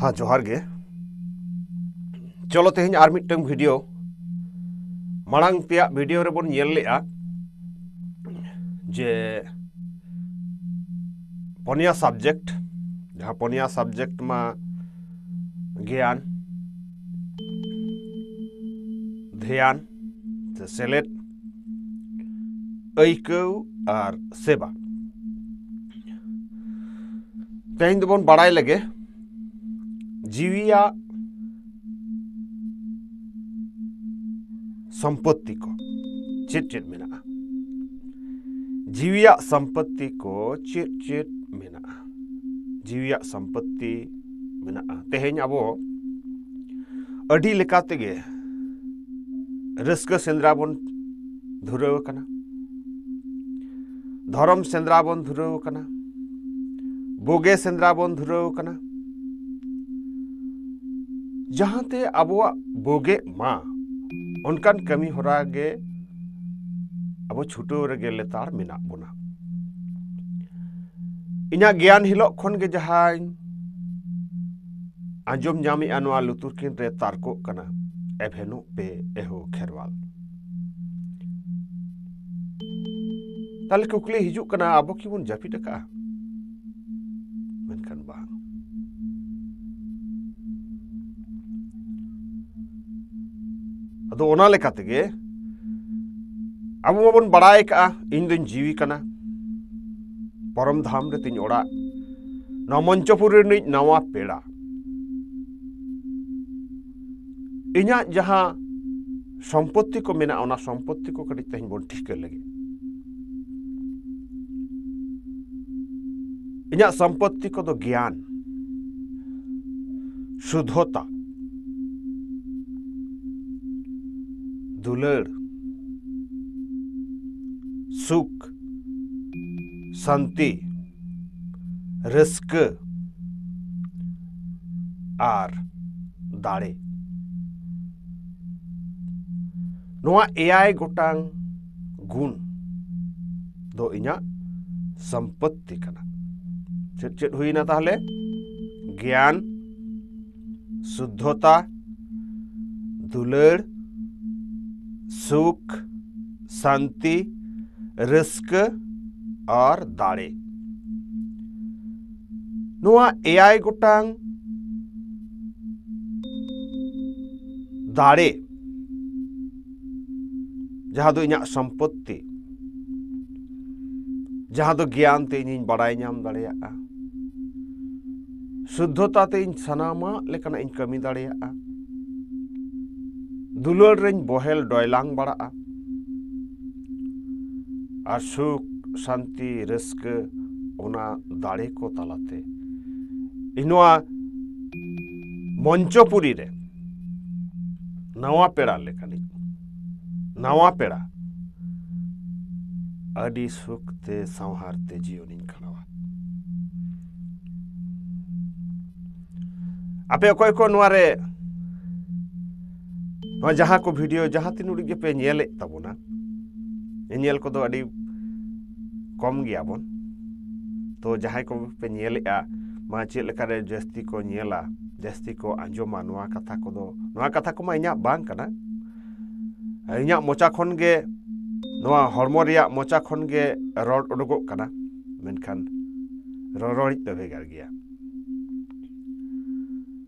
हाँ जोहार गे चलो तेज और मिट्ट भिडियो मांग ते भिडियो रेबले जे पनिया सब्जेक्ट जहाँ पनिया सब्जेक्ट मा ज्ञान ध्यान सेलेट और सेवा तेहन तो दो बड़ा लगे जीविया संपत्ति को चिट चिट मेना जीविया संपत्ति को चिट चिट मेना जीविया संपत्ति मेना तेहेन अब अड़ी लेकाते गे रस्क सेंद्रा बन धुरव कना धर्म सेंद्रा बन धुरव कना बोगे सेंद्रा बन धुरव कना जहाँते अब बोगे मा उनकान कमी हो रहा गे अब छुटो रगे लेतार मिना बुना इन्हा ज्ञान हिलो खन के जहाँ आजम जामी अनुआ लुतुर किन रे तारको कना एभेनो पे एहो खेरवाल तल कुकले हिजुक कना अब कि बुन जापी टका मनकन बा ᱟᱫᱚ ᱚᱱᱟ ᱞᱮᱠᱟ ᱛᱮᱜᱮ ᱟᱵᱚ ᱢᱟᱵᱚᱱ ᱵᱟᱲᱟᱭ ᱠᱟᱜᱼᱟ ᱤᱧ ᱫᱩᱧ ᱡᱤᱣᱤ ᱠᱟᱱᱟ ᱯᱚᱨᱚᱢ ᱫᱷᱟᱢ ᱨᱮ ᱛᱤᱧ ᱚᱲᱟᱜ ᱱᱚᱣᱟ ᱢᱚᱧᱪᱚᱯᱩᱨ ᱨᱤᱱᱤᱡ ᱱᱟᱣᱟ ᱯᱮᱲᱟ ᱤᱧᱟᱹᱜ ᱡᱟᱦᱟᱸ ᱥᱚᱢᱯᱚᱛᱛᱤ ᱠᱚ ᱢᱮᱱᱟᱜᱼᱟ ᱚᱱᱟ ᱥᱚᱢᱯᱚᱛᱛᱤ ᱠᱚ ᱠᱟᱹᱴᱤᱡ ᱛᱮᱦᱮᱧ ᱵᱚᱱ ᱴᱷᱤᱠᱟᱹ ᱞᱮᱜᱮ ᱤᱧᱟᱹᱜ ᱥᱚᱢᱯᱚᱛᱛᱤ ᱠᱚᱫᱚ ᱜᱮᱭᱟᱱ ᱥᱩᱫᱷᱚᱛᱟ धुलड़ सुख शांति रिस्क आर दाड़े नवा एआई गोटांग गुण दो इंजा संपत्ति करना चेक चेक हुई ना ताहले ज्ञान सुद्धोता दुलड़ सुख शांति रिस्क ᱟᱨ ᱫᱟᱲᱮ ᱱᱚᱣᱟ ᱮᱭᱟᱭ ᱜᱚᱴᱟᱝ ᱫᱟᱲᱮ ᱡᱟᱦᱟᱸ ᱫᱚ ᱤᱧᱟᱹᱜ ᱥᱚᱢᱯᱚᱛᱛᱤ ᱡᱟᱦᱟᱸ ᱫᱚ ᱜᱮᱭᱟᱱ ᱛᱮ ᱤᱧᱤᱧ ᱵᱟᱲᱟᱭ ᱧᱟᱢ ᱫᱟᱲᱮᱭᱟᱜᱼᱟ ᱥᱩᱫᱽᱫᱷᱚᱛᱟ ᱛᱮ ᱤᱧ ᱥᱟᱱᱟᱢᱟᱜ ᱞᱮᱠᱟᱱᱟᱜ ᱤᱧ ᱠᱟᱹᱢᱤ ᱫᱟᱲᱮᱭᱟᱜᱼᱟ ᱫᱩᱞᱟᱹᱲ ᱨᱮᱧ ᱵᱚᱦᱮᱞ ᱰᱚᱭᱞᱟᱝ ᱵᱟᱲᱟᱜᱼᱟ ᱟᱨ ᱥᱩᱠ ᱥᱟᱱᱛᱤ ᱨᱟᱹᱥᱠᱟᱹ ᱚᱱᱟ ᱫᱟᱲᱮ ᱠᱚ ᱛᱟᱞᱟᱛᱮ ᱤᱧ ᱱᱚᱣᱟ ᱢᱚᱧᱪᱚᱯᱩᱨᱤ ᱨᱮ ᱱᱟᱣᱟ ᱯᱮᱲᱟ ᱞᱮᱠᱟᱱᱤᱧ ᱱᱟᱣᱟ ᱯᱮᱲᱟ ᱟᱹᱰᱤ ᱥᱩᱠᱛᱮ ᱥᱟᱶᱦᱟᱨᱛᱮ ᱡᱤᱭᱚᱱᱤᱧ ᱠᱷᱟᱸᱰᱟᱣᱟ ᱟᱯᱮ ᱚᱠᱚᱭ ᱠᱚ ᱱᱚᱣᱟ ᱨᱮ ᱱᱚᱣᱟ ᱡᱟᱦᱟᱸ ᱠᱚ ᱵᱷᱤᱰᱤᱭᱳ ᱡᱟᱦᱟᱸ ᱛᱤᱱ ᱩᱰᱤᱡ ᱜᱮᱯᱮ ᱧᱮᱞᱮᱫ ᱛᱟᱵᱚᱱᱟ ᱧᱮᱧᱮᱞ ᱠᱚᱫᱚ ᱟᱹᱰᱤ ᱠᱚᱢ ᱜᱮᱭᱟᱵᱚᱱ ᱛᱚ ᱡᱟᱦᱟᱸᱭ ᱠᱚᱯᱮ ᱧᱮᱞᱮᱫᱼᱟ ᱢᱟ ᱪᱮᱫ ᱞᱮᱠᱟᱨᱮ ᱡᱟᱹᱥᱛᱤ ᱠᱚ ᱧᱮᱞᱟ ᱡᱟᱹᱥᱛᱤ ᱠᱚ ᱟᱸᱡᱚᱢᱟ ᱱᱚᱣᱟ ᱠᱟᱛᱷᱟ ᱠᱚᱫᱚ ᱱᱚᱣᱟ ᱠᱟᱛᱷᱟ ᱠᱚᱢᱟ ᱤᱧᱟᱹᱜ ᱵᱟᱝ ᱠᱟᱱᱟ ᱤᱧᱟᱹᱜ ᱢᱚᱪᱟ ᱠᱷᱚᱱ ᱜᱮ ᱱᱚᱣᱟ ᱦᱚᱲᱢᱚ ᱨᱮᱭᱟᱜ ᱢᱚᱪᱟ ᱠᱷᱚᱱ ᱜᱮ ᱨᱚᱲ ᱩᱰᱩᱠᱚᱜ ᱠᱟᱱᱟ ᱢᱮᱱᱠᱷᱟᱱ ᱨᱚᱨᱚᱲᱤᱡ ᱫᱚ ᱵᱷᱮᱜᱟᱨ ᱜᱮᱭᱟ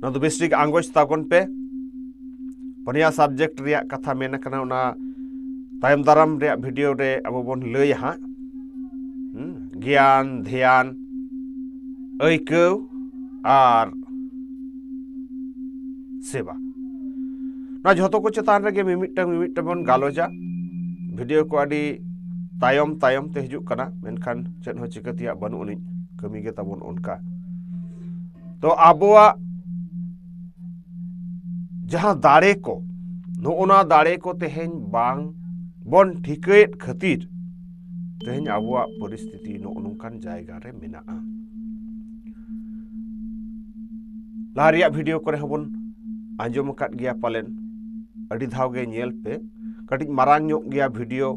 ᱱᱚᱣᱟ ᱫᱚ ᱵᱮᱥ ᱴᱷᱤᱠ ᱟᱸᱜᱚᱪ ᱛᱟᱵᱚᱱ ᱯᱮ बनिया सब्जेक्ट कथा मेकना तम दाराम भिडियो अब बो लय हाँ ग्यन ध्यान ईक और सेवा ना जो को चतान रे मिमिटा बन गालोजा भिडियो को आड़ी तायम तायम ते हजुकना मेनखान चेन हो चिकाती बनू उन्हीं कमी के ताबन उनका तो आबोआ ᱡᱟᱦᱟᱸ ᱫᱟᱲᱮ ᱠᱚ ᱱᱚᱜᱼᱚᱱᱟ ᱫᱟᱲᱮ ᱠᱚ ᱛᱮᱦᱮᱧ ᱵᱟᱝ ᱵᱚᱱ ᱴᱷᱤᱠᱟᱹᱭᱮᱫ ᱠᱷᱟᱹᱛᱤᱨ ᱛᱮᱦᱮᱧ ᱟᱵᱚᱣᱟᱜ ᱯᱚᱨᱤᱥᱛᱷᱤᱛᱤ ᱱᱚᱜᱼᱚ ᱱᱚᱝᱠᱟᱱ ᱡᱟᱭᱜᱟ ᱨᱮ ᱢᱮᱱᱟᱜᱼᱟ ᱞᱟᱦᱟ ᱨᱮᱭᱟᱜ ᱵᱷᱤᱰᱤᱭᱳ ᱠᱚᱨᱮ ᱦᱚᱸᱵᱚᱱ ᱟᱸᱡᱚᱢ ᱟᱠᱟᱫ ᱜᱮᱭᱟ ᱯᱟᱞᱮᱱ ᱟᱹᱰᱤ ᱫᱷᱟᱣ ᱜᱮ ᱧᱮᱞ ᱯᱮ ᱠᱟᱹᱴᱤᱡ ᱢᱟᱨᱟᱝ ᱧᱚᱜ ᱜᱮᱭᱟ ᱵᱷᱤᱰᱤᱭᱳ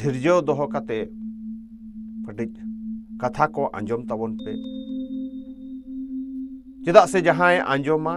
ᱫᱷᱤᱨᱡᱟᱹᱣ ᱫᱚᱦᱚ ᱠᱟᱛᱮ ᱠᱟᱹᱴᱤᱡ ᱠᱟᱛᱷᱟ ᱠᱚ ᱟᱸᱡᱚᱢ ᱛᱟᱵᱚᱱ ᱯᱮ ᱪᱮᱫᱟᱜ ᱥᱮ ᱡᱟᱦᱟᱸᱭ ᱟᱸᱡᱚᱢᱟ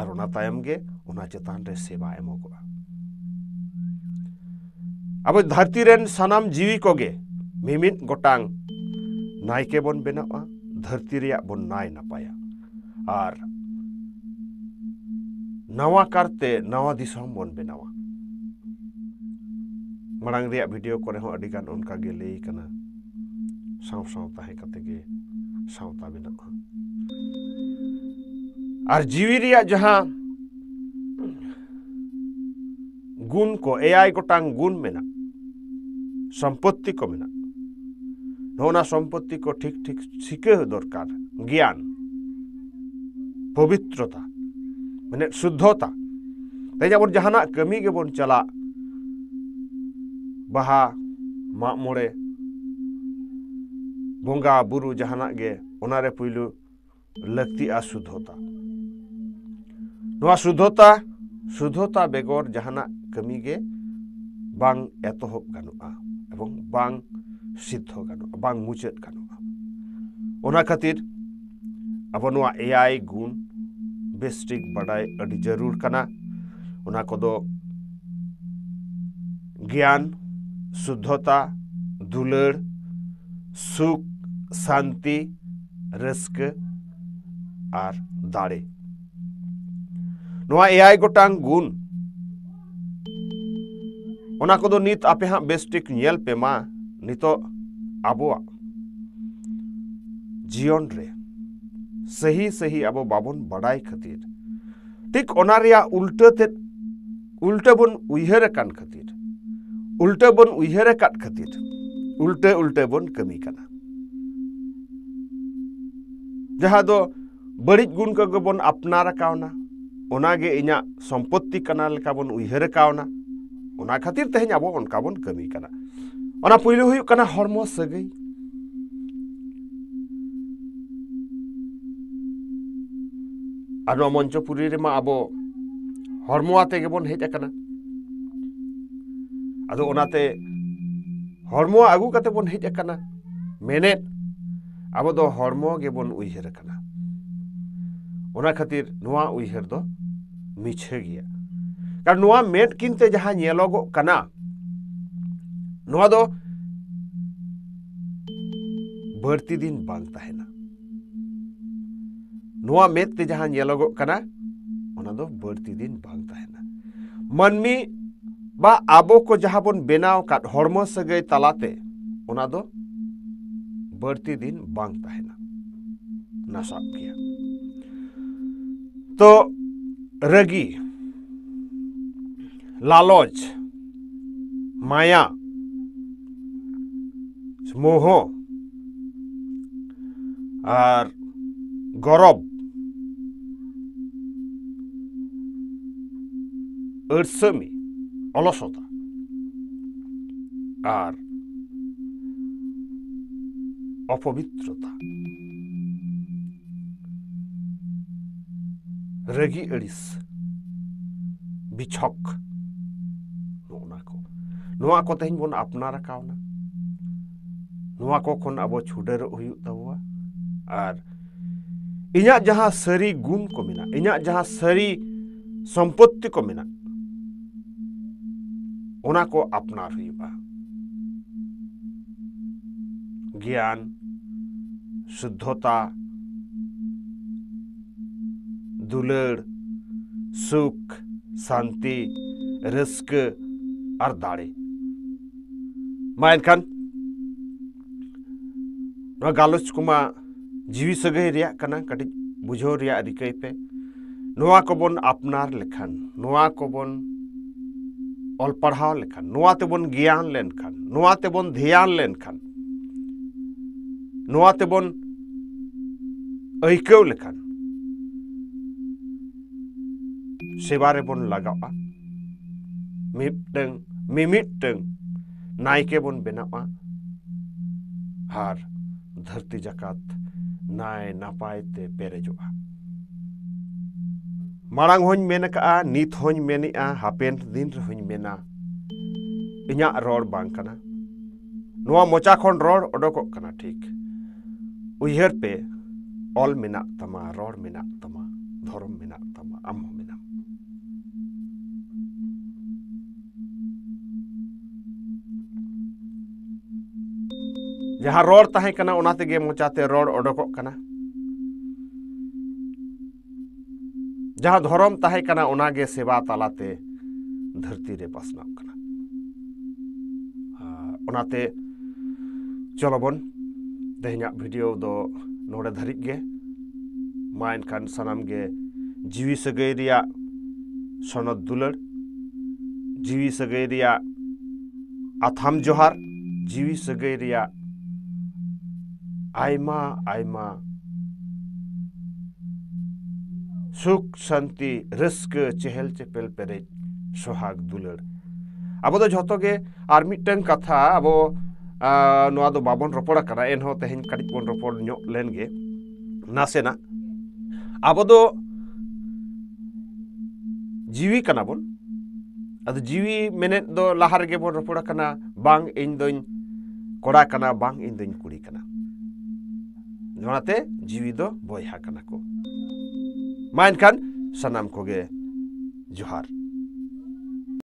ᱟᱨ ᱚᱱᱟ ᱛᱟᱭᱚᱢ ᱜᱮ ᱚᱱᱟ ᱪᱮᱛᱟᱱ ᱨᱮ ᱥᱮᱵᱟ ᱮᱢᱚᱜᱚᱜᱼᱟ ᱟᱵᱚ ᱫᱷᱟᱹᱨᱛᱤ ᱨᱮᱱ ᱥᱟᱱᱟᱢ ᱡᱤᱣᱤ ᱠᱚᱜᱮ ᱢᱤᱢᱤᱫ ᱜᱚᱴᱟᱝ ᱱᱟᱭᱠᱮ ᱵᱚᱱ ᱵᱮᱱᱟᱜᱼᱟ ᱫᱷᱟᱹᱨᱛᱤ ᱨᱮᱭᱟᱜ ᱵᱚᱱ ᱱᱟᱭ ᱱᱟᱯᱟᱭᱟ ᱟᱨ ᱱᱟᱣᱟ ᱠᱟᱨᱛᱮ ᱱᱟᱣᱟ ᱫᱤᱥᱚᱢ ᱵᱚᱱ ᱵᱮᱱᱟᱣᱟ ᱢᱟᱲᱟᱝ ᱨᱮᱭᱟᱜ ᱵᱷᱤᱰᱤᱭᱳ ᱠᱚᱨᱮ ᱦᱚᱸ ᱟᱹᱰᱤᱜᱟᱱ ᱚᱱᱠᱟ ᱜᱮ ᱞᱟᱹᱭ ᱠᱟᱱᱟ ᱥᱟᱶ ᱥᱟᱶ ᱛᱟᱦᱮᱸ ᱠᱟᱛᱮ ᱜᱮ ᱥᱟᱶᱛᱟ ᱵᱮᱱᱟᱜᱼᱟ और ᱡᱤᱣᱤ ᱡᱟᱦᱟᱸ ᱜᱩᱱ ᱠᱚ ᱮᱭᱟᱭ ᱜᱚᱴᱟᱝ ᱜᱩᱱ ᱢᱮᱱᱟᱜ ᱥᱚᱢᱯᱚᱛᱛᱤ ᱠᱚ ᱢᱮᱱᱟᱜ ᱱᱚᱣᱟ ᱥᱚᱢᱯᱚᱛᱛᱤ ᱠᱚ ᱴᱷᱤᱠ ᱴᱷᱤᱠ ᱥᱤᱠᱟᱹ ᱫᱚᱨᱠᱟᱨ ᱜᱮᱭᱟᱱ ᱯᱚᱵᱤᱛᱨᱚᱛᱟ ᱢᱟᱱᱮ ᱥᱩᱫᱽᱫᱷᱚᱛᱟ ᱛᱮᱦᱮᱧ ᱟᱵᱚ ᱡᱟᱦᱟᱱᱟᱜ ᱠᱟᱹᱢᱤ ᱜᱮᱵᱚᱱ ᱪᱟᱞᱟᱜ ᱵᱟᱦᱟ ᱢᱟᱜ ᱢᱚᱬᱮ ᱵᱚᱸᱜᱟ ᱵᱩᱨᱩ ᱡᱟᱦᱟᱱᱟᱜ ᱜᱮ ᱚᱱᱟᱨᱮ ᱯᱩᱭᱞᱩ ᱞᱟᱹᱠᱛᱤᱜᱼᱟ ᱥᱩᱫᱽᱫᱷᱚᱛᱟ नवा शुद्धता शुद्धता बेगर जहां कमी के बांग एतहब एवं बांग सिद्ध बांग मुचाद गा खातिर अब एआई गुण बेस्टिक बाढ़ जरूर करना को ज्ञान शुद्धता दुलर सुख शांति रस्क और दाड़े ᱱᱚᱣᱟ ᱮᱭᱟᱭ ᱜᱚᱴᱟᱝ ᱜᱩᱱ ᱚᱱᱟ ᱠᱚᱫᱚ ᱱᱤᱛ ᱟᱯᱮ ᱦᱟᱸᱜ ᱵᱮᱥᱴᱷᱤᱠ ᱧᱮᱞ ᱯᱮ ᱢᱟ ᱱᱤᱛᱚᱜ ᱟᱵᱚᱣᱟᱜ ᱡᱤᱭᱚᱱ ᱨᱮ ᱥᱟᱹᱦᱤ ᱥᱟᱹᱦᱤ ᱟᱵᱚ ᱵᱟᱵᱚᱱ ᱵᱟᱰᱟᱭ ᱠᱷᱟᱹᱛᱤᱨ ᱴᱷᱤᱠ ᱚᱱᱟ ᱨᱮᱭᱟᱜ ᱩᱞᱴᱟᱹ ᱛᱮᱫ ᱩᱞᱴᱟᱹ ᱵᱚᱱ ᱩᱭᱦᱟᱹᱨ ᱟᱠᱟᱱ ᱠᱷᱟᱹᱛᱤᱨ ᱩᱞᱴᱟᱹ ᱵᱚᱱ ᱩᱭᱦᱟᱹᱨ ᱟᱠᱟᱫ ᱠᱷᱟᱹᱛᱤᱨ ᱩᱞᱴᱟᱹ ᱩᱞᱴᱟᱹ ᱵᱚᱱ ᱠᱟᱹᱢᱤ ᱠᱟᱱᱟ ᱡᱟᱦᱟᱸ ᱫᱚ ᱵᱟᱹᱲᱤᱡ ᱜᱩᱱ ᱠᱚᱜᱮ ᱵᱚᱱ ᱟᱯᱱᱟᱨ ᱟᱠᱟᱣᱱᱟ ᱟᱵᱚ ᱫᱚ ᱦᱚᱲᱢᱚ ᱜᱮᱵᱚᱱ ᱩᱭᱦᱟᱹᱨ ᱠᱟᱱᱟ ᱚᱱᱟ ᱠᱷᱟᱹᱛᱤᱨ ᱱᱚᱣᱟ ᱩᱭᱦᱟᱹᱨ ᱫᱚ ᱢᱤᱪᱷᱟᱹ ᱜᱮᱭᱟ ᱠᱟᱨᱚᱱ ᱱᱚᱣᱟ ᱢᱮᱫ ᱠᱤᱱᱛᱮ ᱡᱟᱦᱟᱸ ᱧᱮᱞᱚᱜᱚᱜ ᱠᱟᱱᱟ ᱱᱚᱣᱟ ᱫᱚ ᱵᱟᱹᱲᱛᱤ ᱫᱤᱱ ᱵᱟᱝ ᱛᱟᱦᱮᱱᱟ ᱱᱚᱣᱟ ᱢᱮᱫ ᱛᱮ ᱡᱟᱦᱟᱸ ᱧᱮᱞᱚᱜᱚᱜ ᱠᱟᱱᱟ ᱚᱱᱟ ᱫᱚ ᱵᱟᱹᱲᱛᱤ ᱫᱤᱱ ᱵᱟᱝ ᱛᱟᱦᱮᱱᱟ ᱢᱟᱹᱱᱢᱤ ᱵᱟ ᱟᱵᱚ ᱠᱚ ᱡᱟᱦᱟᱸ ᱵᱚᱱ ᱵᱮᱱᱟᱣ ᱟᱠᱟᱫ ᱦᱚᱲᱢᱚ ᱥᱟᱹᱜᱟᱹᱭ ᱛᱟᱞᱟᱛᱮ ᱚᱱᱟ ᱫᱚ ᱵᱟᱹᱲᱛᱤ ᱫᱤᱱ ᱵᱟᱝ ᱛᱟᱦᱮᱱᱟ ᱱᱟᱥᱟᱜ ᱜᱮᱭᱟ তো রাগি লালচ মায়া মোহ আর গরব ঐর্ষমি অলসতা আর অপবিত্রতা रगी एड़ीस बिछक नोना आपना रखा अब छुडरबा जहाँ सारी गुण को मेना इन सारी सम्पत्ति को मेना ओना ज्ञान शुद्धता દુલડ સુખ શાંતિ રિસ્ક আর দাড়ি মায়ের খান গালোচ কুমা জীবী সগাই কাটি বুঝাও রিকাই পে নোয়া কবন আপনার লেখান নোয়া কবন অল পড়াও লেখান নোয়া তেবন জ্ঞান লেনখান নোয়া তেবন ধ্যান লেনখান নোয়া তেবন ঐকাও লেখান सेवारे बन लगा नाइके बन बना हार धरती जकत नाय नपायते पेरेजा मांग हेका नित हेन हापें दिन रहा इं रहा मचा खन रड़क ठीक उहर पे ऑल तमा रड़ मेना तमा तमा आम ᱡᱟᱦᱟᱸ ᱨᱚᱲ ᱛᱟᱦᱮᱸ ᱠᱟᱱᱟ ᱚᱱᱟ ᱛᱮᱜᱮ ᱢᱚᱪᱟᱛᱮ ᱨᱚᱲ ᱚᱰᱚᱠᱚᱜ ᱠᱟᱱᱟ ᱡᱟᱦᱟᱸ ᱫᱷᱚᱨᱚᱢ ᱛᱟᱦᱮᱸ ᱠᱟᱱᱟ ᱚᱱᱟᱜᱮ ᱥᱮᱵᱟ ᱛᱟᱞᱟᱛᱮ ᱫᱷᱟᱹᱨᱛᱤ ᱨᱮ ᱯᱟᱥᱱᱟᱜ ᱠᱟᱱᱟ ᱚᱱᱟᱛᱮ ᱪᱚᱞᱚ ᱵᱚᱱ ᱛᱮᱦᱮᱧᱟᱜ ᱵᱷᱤᱰᱤᱭᱳ ᱫᱚ ᱱᱚᱰᱮ ᱫᱷᱟᱹᱨᱤᱡ ᱜᱮ ᱢᱟ ᱮᱱᱠᱷᱟᱱ ᱥᱟᱱᱟᱢ ᱜᱮ ᱡᱤᱣᱤ ᱥᱟᱹᱜᱟᱹᱭ ᱨᱮᱭᱟᱜ ᱥᱚᱱᱚᱛ ᱫᱩᱞᱟᱹᱲ ᱡᱤᱣᱤ ᱥᱟᱹᱜᱟᱹᱭ ᱨᱮᱭᱟᱜ ᱟᱛᱷᱟᱢ ᱡᱚᱦᱟᱨ ᱡᱤᱣᱤ ᱥᱟᱹᱜᱟᱹᱭ ᱨᱮᱭᱟᱜ আইমা আইমা સુખ શાંતિ રસ્ક ચહેલ ચેપેલ પેરેજ સોહાગ દુલડ આબો દો જતો કે આર મિટંગ કથા આબો નોઆ દો બાબન રપોડા કરા એન હો તેહેન કાટિક બોન રપોડ ન્યો લેન ગે નાસેના આબો દો જીવી કના બોન આદો જીવી મેને દો લાહાર ગે બોન રપોડા કના બાંગ ઇન દોન કોડા કના બાંગ ઇન દોન કુડી કના ᱡᱚᱱᱟᱛᱮ ᱡᱤᱣᱤ ᱫᱚ ᱵᱚᱭᱦᱟ ᱠᱟᱱᱟ ᱠᱚ ᱢᱟ ᱮᱱᱠᱷᱟᱱ ᱥᱟᱱᱟᱢ ᱠᱚᱜᱮ ᱡᱚᱦᱟᱨ